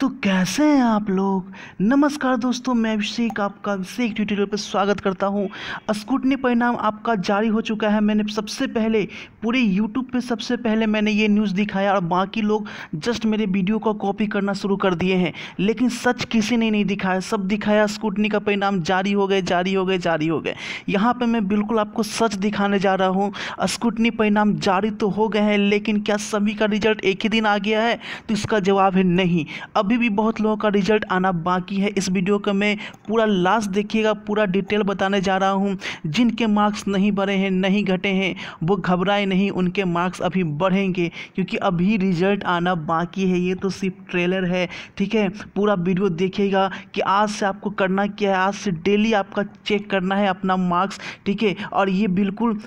तो कैसे हैं आप लोग नमस्कार दोस्तों मैं अभिषेक आपका अभिषेक ट्यूटोरियल पर स्वागत करता हूं स्कूटनी परिणाम आपका जारी हो चुका है मैंने सबसे पहले पूरे यूट्यूब पे सबसे पहले मैंने ये न्यूज़ दिखाया और बाकी लोग जस्ट मेरे वीडियो को कॉपी करना शुरू कर दिए हैं लेकिन सच किसी ने नहीं दिखाया सब दिखाया स्कूटनी का परिणाम जारी हो गए जारी हो गए जारी हो गए यहाँ पर मैं बिल्कुल आपको सच दिखाने जा रहा हूँ स्कूटनी परिणाम जारी तो हो गए हैं लेकिन क्या सभी का रिजल्ट एक ही दिन आ गया है तो इसका जवाब है नहीं अब अभी भी बहुत लोगों का रिजल्ट आना बाकी है इस वीडियो का मैं पूरा लास्ट देखिएगा पूरा डिटेल बताने जा रहा हूँ जिनके मार्क्स नहीं बढ़े हैं नहीं घटे हैं वो घबराए नहीं उनके मार्क्स अभी बढ़ेंगे क्योंकि अभी रिजल्ट आना बाकी है ये तो सिर्फ ट्रेलर है ठीक है पूरा वीडियो देखिएगा कि आज से आपको करना क्या है आज से डेली आपका चेक करना है अपना मार्क्स ठीक है और ये बिल्कुल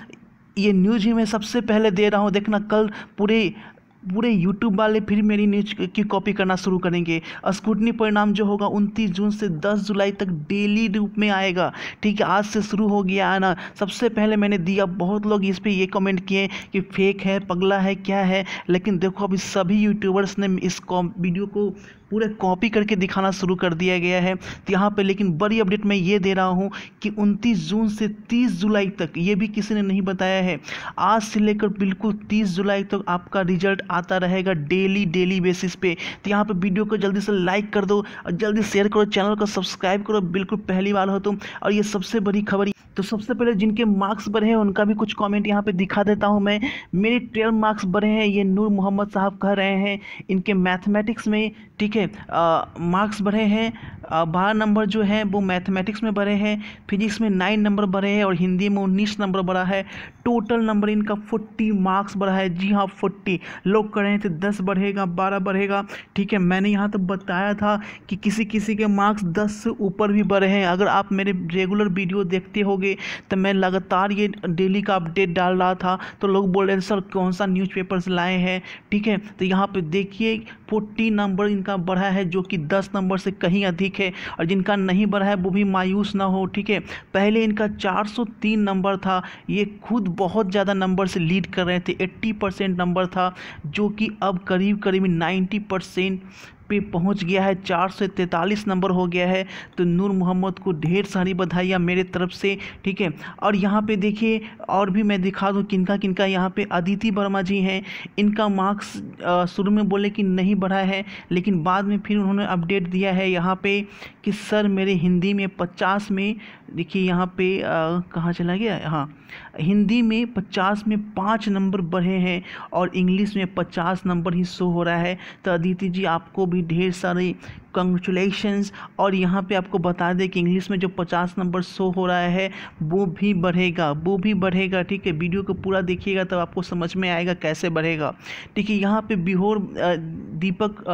ये न्यूज़ ही मैं सबसे पहले दे रहा हूँ देखना कल पूरे पूरे यूट्यूब वाले फिर मेरी न्यूज की कॉपी करना शुरू करेंगे स्कूटनी परिणाम जो होगा 29 जून से 10 जुलाई तक डेली रूप में आएगा ठीक है आज से शुरू हो गया आना सबसे पहले मैंने दिया बहुत लोग इस पर ये कमेंट किए कि फेक है पगला है क्या है लेकिन देखो अभी सभी यूट्यूबर्स ने इस वीडियो को पूरे कॉपी करके दिखाना शुरू कर दिया गया है तो यहाँ पर लेकिन बड़ी अपडेट मैं ये दे रहा हूँ कि उनतीस जून से तीस जुलाई तक ये भी किसी ने नहीं बताया है आज से लेकर बिल्कुल तीस जुलाई तक आपका रिजल्ट आता रहेगा डेली डेली बेसिस पे तो यहाँ पर वीडियो को जल्दी से लाइक कर दो और जल्दी शेयर करो चैनल को सब्सक्राइब करो बिल्कुल पहली बार हो तुम और ये सबसे बड़ी खबर तो सबसे पहले जिनके मार्क्स बढ़े हैं उनका भी कुछ कमेंट यहाँ पे दिखा देता हूँ मैं मेरे ट्वेल्व मार्क्स बढ़े हैं ये नूर मोहम्मद साहब कह रहे हैं इनके मैथमेटिक्स में ठीक है मार्क्स बढ़े हैं बारह नंबर जो है वो मैथमेटिक्स में बढ़े हैं फिजिक्स में नाइन नंबर बढ़े हैं और हिंदी में उन्नीस नंबर बढ़ा है टोटल नंबर इनका फोर्टी मार्क्स बढ़ा है जी हाँ फोर्टी लोग कह रहे थे दस बढ़ेगा बारह बढ़ेगा ठीक है मैंने यहाँ तो बताया था कि किसी किसी के मार्क्स दस से ऊपर भी बढ़े हैं अगर आप मेरे रेगुलर वीडियो देखते होगे तो मैं लगातार ये डेली का अपडेट डाल रहा था तो लोग बोल रहे थे सर कौन सा न्यूज़ लाए हैं ठीक है तो यहाँ पर देखिए फोर्टी नंबर इनका बढ़ा है जो कि दस नंबर से कहीं अधिक है और जिनका नहीं बढ़ा है वो भी मायूस ना हो ठीक है पहले इनका चार नंबर था ये खुद बहुत ज़्यादा नंबर से लीड कर रहे थे 80 परसेंट नंबर था जो कि अब करीब करीब 90 परसेंट पे पहुंच गया है चार सौ तैंतालीस नंबर हो गया है तो नूर मोहम्मद को ढेर सारी बधाइयाँ मेरे तरफ से ठीक है और यहाँ पे देखिए और भी मैं दिखा दूँ किनका किनका यहाँ पे अदिति वर्मा जी हैं इनका मार्क्स शुरू में बोले कि नहीं बढ़ा है लेकिन बाद में फिर उन्होंने अपडेट दिया है यहाँ पे कि सर मेरे हिंदी में पचास में देखिए यहाँ पे कहाँ चला गया हाँ हिंदी में पचास में पाँच नंबर बढ़े हैं और इंग्लिश में पचास नंबर ही शो हो रहा है तो अदिति जी आपको भी ढेर सारे कंग्रेचुलेशंस और यहाँ पे आपको बता दें कि इंग्लिश में जो पचास नंबर शो हो रहा है वो भी बढ़ेगा वो भी बढ़ेगा ठीक है वीडियो को पूरा देखिएगा तब तो आपको समझ में आएगा कैसे बढ़ेगा ठीक है यहाँ पर बिहोर दीपक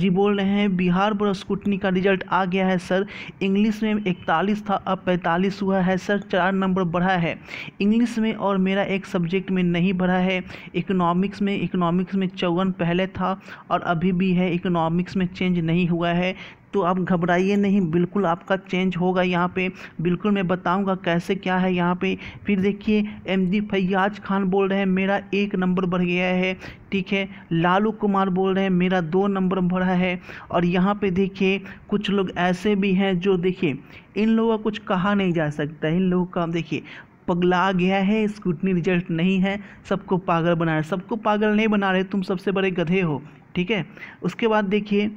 जी बोल रहे हैं बिहार बड़ा स्कूटनी का रिजल्ट आ गया है सर इंग्लिश में इकतालीस था अब पैंतालीस हुआ है सर चार नंबर बढ़ा है इंग्लिश में और मेरा एक सब्जेक्ट में नहीं बढ़ा है इकोनॉमिक्स में इकोनॉमिक्स में चौवन पहले था और अभी भी है इकोनॉमिक्स में चेंज नहीं हुआ है तो आप घबराइए नहीं बिल्कुल आपका चेंज होगा यहाँ पे बिल्कुल मैं बताऊँगा कैसे क्या है यहाँ पे फिर देखिए एम जी फैयाज खान बोल रहे हैं मेरा एक नंबर बढ़ गया है ठीक है लालू कुमार बोल रहे हैं मेरा दो नंबर बढ़ा है और यहाँ पे देखिए कुछ लोग ऐसे भी हैं जो देखिए इन लोगों का कुछ कहा नहीं जा सकता इन लोगों का देखिए पगला गया है स्कूटनी रिजल्ट नहीं है सबको पागल बना रहे सबको पागल नहीं बना रहे तुम सबसे बड़े गधे हो ठीक है उसके बाद देखिए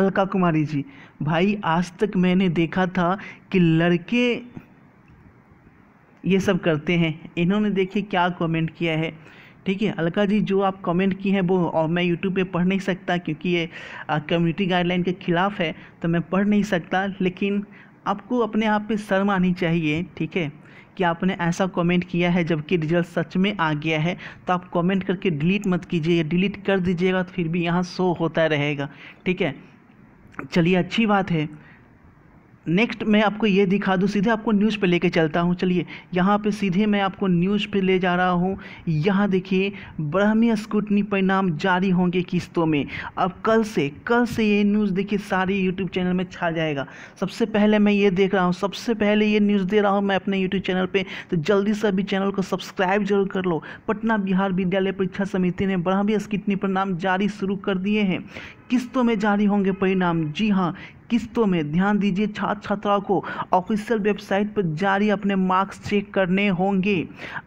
अलका कुमारी जी भाई आज तक मैंने देखा था कि लड़के ये सब करते हैं इन्होंने देखिए क्या कमेंट किया है ठीक है अलका जी जो आप कमेंट किए हैं वो और मैं यूट्यूब पे पढ़ नहीं सकता क्योंकि ये कम्युनिटी गाइडलाइन के ख़िलाफ़ है तो मैं पढ़ नहीं सकता लेकिन आपको अपने आप पे शर्म आनी चाहिए ठीक है कि आपने ऐसा कमेंट किया है जबकि रिजल्ट सच में आ गया है तो आप कमेंट करके डिलीट मत कीजिए या डिलीट कर दीजिएगा तो फिर भी यहाँ शो होता रहेगा ठीक है चलिए अच्छी बात है नेक्स्ट मैं आपको ये दिखा दूँ सीधे आपको न्यूज़ पे लेके चलता हूँ चलिए यहाँ पे सीधे मैं आपको न्यूज़ पे ले जा रहा हूँ यहाँ देखिए ब्रह्मी स्कूटनी परिणाम जारी होंगे किस्तों में अब कल से कल से ये न्यूज़ देखिए सारे यूट्यूब चैनल में छा जाएगा सबसे पहले मैं ये देख रहा हूँ सबसे पहले ये न्यूज़ दे रहा हूँ मैं अपने यूट्यूब चैनल पर तो जल्दी से अभी चैनल को सब्सक्राइब जरूर कर लो पटना बिहार विद्यालय परीक्षा समिति ने ब्रह्मी स्कूटनी परिणाम जारी शुरू कर दिए हैं किस्तों में जारी होंगे परिणाम जी हाँ किस्तों में ध्यान दीजिए छात्र छात्राओं को ऑफिशियल वेबसाइट पर जारी अपने मार्क्स चेक करने होंगे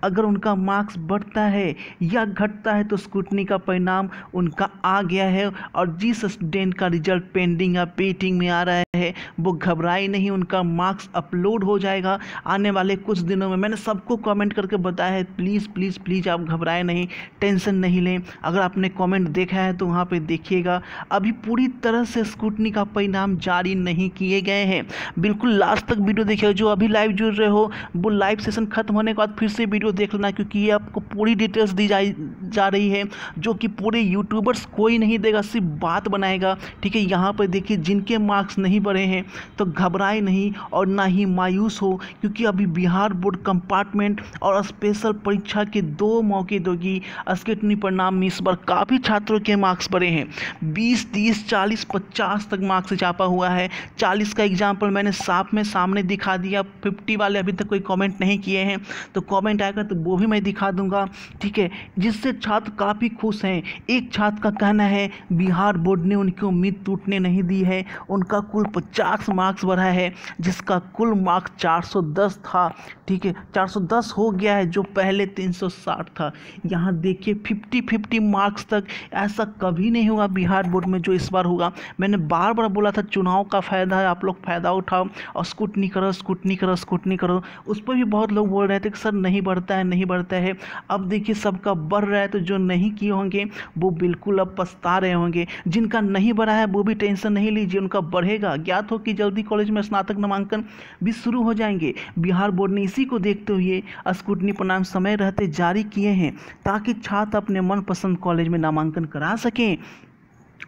अगर उनका मार्क्स बढ़ता है या घटता है तो स्क्रूटनी का परिणाम उनका आ गया है और जिस स्टूडेंट का रिजल्ट पेंडिंग या पेटिंग में आ रहा है वो घबराए नहीं उनका मार्क्स अपलोड हो जाएगा आने वाले कुछ दिनों में मैंने सबको कमेंट करके बताया है प्लीज़ प्लीज़ प्लीज़ आप घबराए नहीं टेंशन नहीं लें अगर आपने कमेंट देखा है तो वहाँ पे देखिएगा अभी पूरी तरह से स्कूटनी का परिणाम जा जारी नहीं किए गए हैं बिल्कुल लास्ट तक वीडियो देखिए जो अभी लाइव जुड़ रहे हो वो लाइव सेशन खत्म होने के बाद फिर से वीडियो देख लेना क्योंकि ये आपको पूरी डिटेल्स दी जा, जा रही है जो कि पूरे यूट्यूबर्स कोई नहीं देगा सिर्फ बात बनाएगा ठीक है यहाँ पर देखिए जिनके मार्क्स नहीं बढ़े हैं तो घबराए नहीं और ना ही मायूस हो क्योंकि अभी बिहार बोर्ड कंपार्टमेंट और स्पेशल परीक्षा के दो मौके दोगी अस्कटनी परिणाम में इस बार काफ़ी छात्रों के मार्क्स बढ़े हैं बीस तीस चालीस पचास तक मार्क्स छापा हुआ हुआ है चालीस का एग्जाम्पल मैंने साफ में सामने दिखा दिया फिफ्टी वाले अभी तक कोई कॉमेंट नहीं किए हैं तो कॉमेंट आएगा तो वो भी मैं दिखा दूंगा ठीक है जिससे छात्र काफ़ी खुश हैं एक छात्र का कहना है बिहार बोर्ड ने उनकी उम्मीद टूटने नहीं दी है उनका कुल पचास मार्क्स बढ़ा है जिसका कुल मार्क्स 410 था ठीक है 410 हो गया है जो पहले 360 था यहाँ देखिए 50 50 मार्क्स तक ऐसा कभी नहीं हुआ बिहार बोर्ड में जो इस बार हुआ मैंने बार बार बोला था चुनाव गाँव का फ़ायदा है आप लोग फ़ायदा उठाओ और स्कूटनी करो स्कूटनी करो स्कूटनी करो उस पर भी बहुत लोग बोल रहे थे कि सर नहीं बढ़ता है नहीं बढ़ता है अब देखिए सबका बढ़ रहा है तो जो नहीं किए होंगे वो बिल्कुल अब पछता रहे होंगे जिनका नहीं बढ़ा है वो भी टेंशन नहीं लीजिए उनका बढ़ेगा ज्ञात हो कि जल्दी कॉलेज में स्नातक नामांकन भी शुरू हो जाएंगे बिहार बोर्ड ने इसी को देखते हुए स्कूटनी प्रणाम समय रहते जारी किए हैं ताकि छात्र अपने मनपसंद कॉलेज में नामांकन करा सकें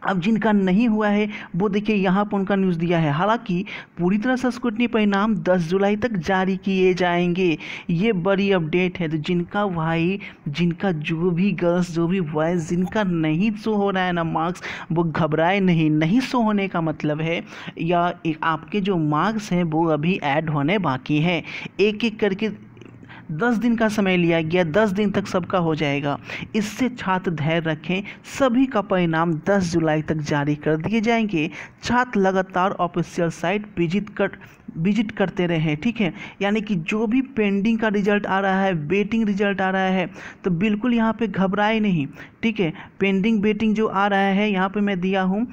अब जिनका नहीं हुआ है वो देखिए यहाँ पर उनका न्यूज़ दिया है हालांकि पूरी तरह से स्क्रूटनी परिणाम 10 जुलाई तक जारी किए जाएंगे ये बड़ी अपडेट है तो जिनका भाई जिनका जो भी गर्ल्स जो भी बॉयज़ जिनका नहीं शो हो रहा है ना मार्क्स वो घबराए नहीं नहीं शो होने का मतलब है या आपके जो मार्क्स हैं वो अभी ऐड होने बाकी हैं एक एक करके दस दिन का समय लिया गया दस दिन तक सबका हो जाएगा इससे छात्र धैर्य रखें सभी का परिणाम दस जुलाई तक जारी कर दिए जाएंगे छात्र लगातार ऑफिशियल साइट विजिट कर विजिट करते रहें ठीक है यानी कि जो भी पेंडिंग का रिजल्ट आ रहा है वेटिंग रिजल्ट आ रहा है तो बिल्कुल यहाँ पे घबराए नहीं ठीक है पेंडिंग बेटिंग जो आ रहा है यहाँ पे मैं दिया हूँ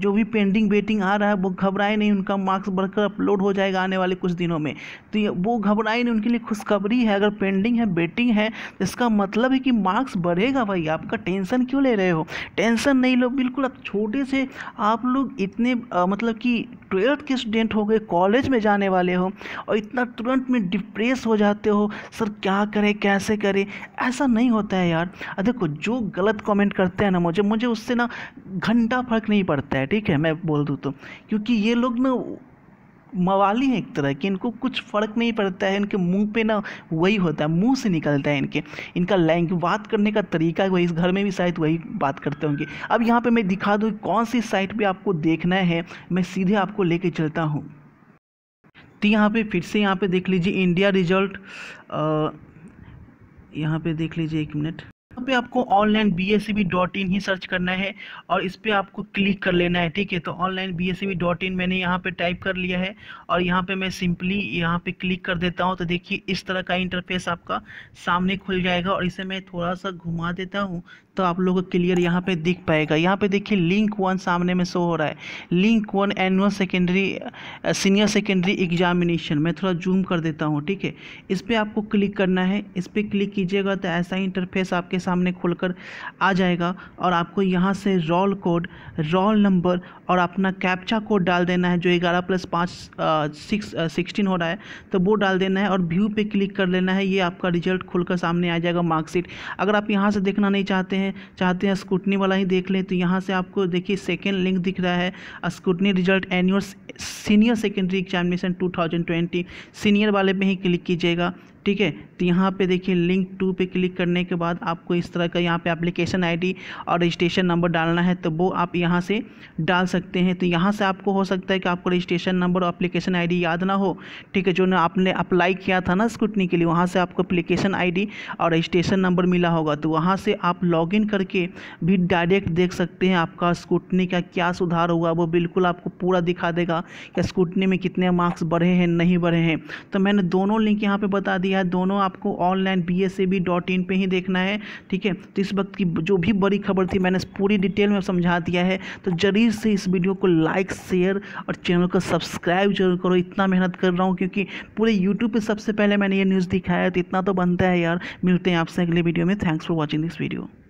जो भी पेंडिंग बेटिंग आ रहा है वो घबराए नहीं उनका मार्क्स बढ़कर अपलोड हो जाएगा आने वाले कुछ दिनों में तो वो घबराए नहीं उनके लिए खुशखबरी है अगर पेंडिंग है बेटिंग है तो इसका मतलब है कि मार्क्स बढ़ेगा भाई आपका टेंशन क्यों ले रहे हो टेंशन नहीं लो बिल्कुल अब छोटे से आप लोग इतने आ, मतलब कि ट्वेल्थ के स्टूडेंट हो गए कॉलेज में जाने वाले हो और इतना तुरंत में डिप्रेस हो जाते हो सर क्या करें कैसे करें ऐसा नहीं होता है यार देखो जो गलत कमेंट करते हैं ना मुझे मुझे उससे ना घंटा फर्क नहीं पड़ता है ठीक है मैं बोल दूँ तो क्योंकि ये लोग ना मवाली हैं एक तरह के इनको कुछ फ़र्क नहीं पड़ता है इनके मुंह पे ना वही होता है मुंह से निकलता है इनके इनका लैंग बात करने का तरीका वही इस घर में भी शायद वही बात करते होंगे अब यहाँ पे मैं दिखा दूँ कौन सी साइट पे आपको देखना है मैं सीधे आपको लेके चलता हूँ तो यहाँ पे फिर से यहाँ पर देख लीजिए इंडिया रिजल्ट यहाँ पर देख लीजिए एक मिनट यहाँ पे आपको online B S C B dot in ही सर्च करना है और इस पर आपको क्लिक कर लेना है ठीक है तो online B S C B dot in मैंने यहाँ पे टाइप कर लिया है और यहाँ पे मैं सिंपली यहाँ पे क्लिक कर देता हूँ तो देखिए इस तरह का इंटरफेस आपका सामने खुल जाएगा और इसे मैं थोड़ा सा घुमा देता हूँ तो आप लोगों को क्लियर यहाँ पे दिख पाएगा यहाँ पे देखिए लिंक वन सामने में शो हो रहा है link one annual secondary senior secondary examination मैं थोड़ा जूम कर देता हूँ ठीक है इस पर आपको क्लिक करना है इस पर क्लिक कीजिएगा तो ऐसा इंटरफेस आपके सामने खुलकर आ जाएगा और आपको यहाँ से रोल कोड रोल नंबर और अपना कैप्चा कोड डाल देना है जो ग्यारह प्लस पाँच सिक्स सिक्सटीन हो रहा है तो वो डाल देना है और व्यू पे क्लिक कर लेना है ये आपका रिजल्ट खुलकर सामने आ जाएगा मार्कशीट अगर आप यहाँ से देखना नहीं चाहते हैं चाहते हैं स्कूटनी वाला ही देख लें तो यहाँ से आपको देखिए सेकेंड लिंक दिख रहा है scrutiny result annual senior secondary examination twenty senior वाले पे ही क्लिक कीजिएगा ठीक है तो यहाँ पे देखिए लिंक टू पे क्लिक करने के बाद आपको इस तरह का यहाँ पे एप्लीकेशन आईडी और रजिस्ट्रेशन नंबर डालना है तो वो आप यहाँ से डाल सकते हैं तो यहाँ से आपको हो सकता है कि आपको रजिस्ट्रेशन नंबर और अप्लीकेशन आई याद ना हो ठीक है जो ना आपने अप्लाई किया था ना स्कूटनी के लिए वहाँ से आपको अप्लीकेशन आई और रजिस्ट्रेशन नंबर मिला होगा तो वहाँ से आप लॉग करके भी डायरेक्ट देख सकते हैं आपका स्कूटनी का क्या सुधार हुआ वो बिल्कुल आपको पूरा दिखा देगा कि स्कूटनी में कितने मार्क्स बढ़े हैं नहीं बढ़े हैं तो मैंने दोनों लिंक यहाँ पर बता दिया यह दोनों आपको online B S dot in पर ही देखना है ठीक है तो इस वक्त की जो भी बड़ी खबर थी मैंने पूरी डिटेल में समझा दिया है तो जरूर से इस वीडियो को लाइक शेयर और चैनल को सब्सक्राइब जरूर करो इतना मेहनत कर रहा हूँ क्योंकि पूरे यूट्यूब पर सबसे पहले मैंने ये न्यूज़ दिखाया तो इतना तो बनता है यार मिलते हैं आपसे अगले वीडियो में thanks for watching this video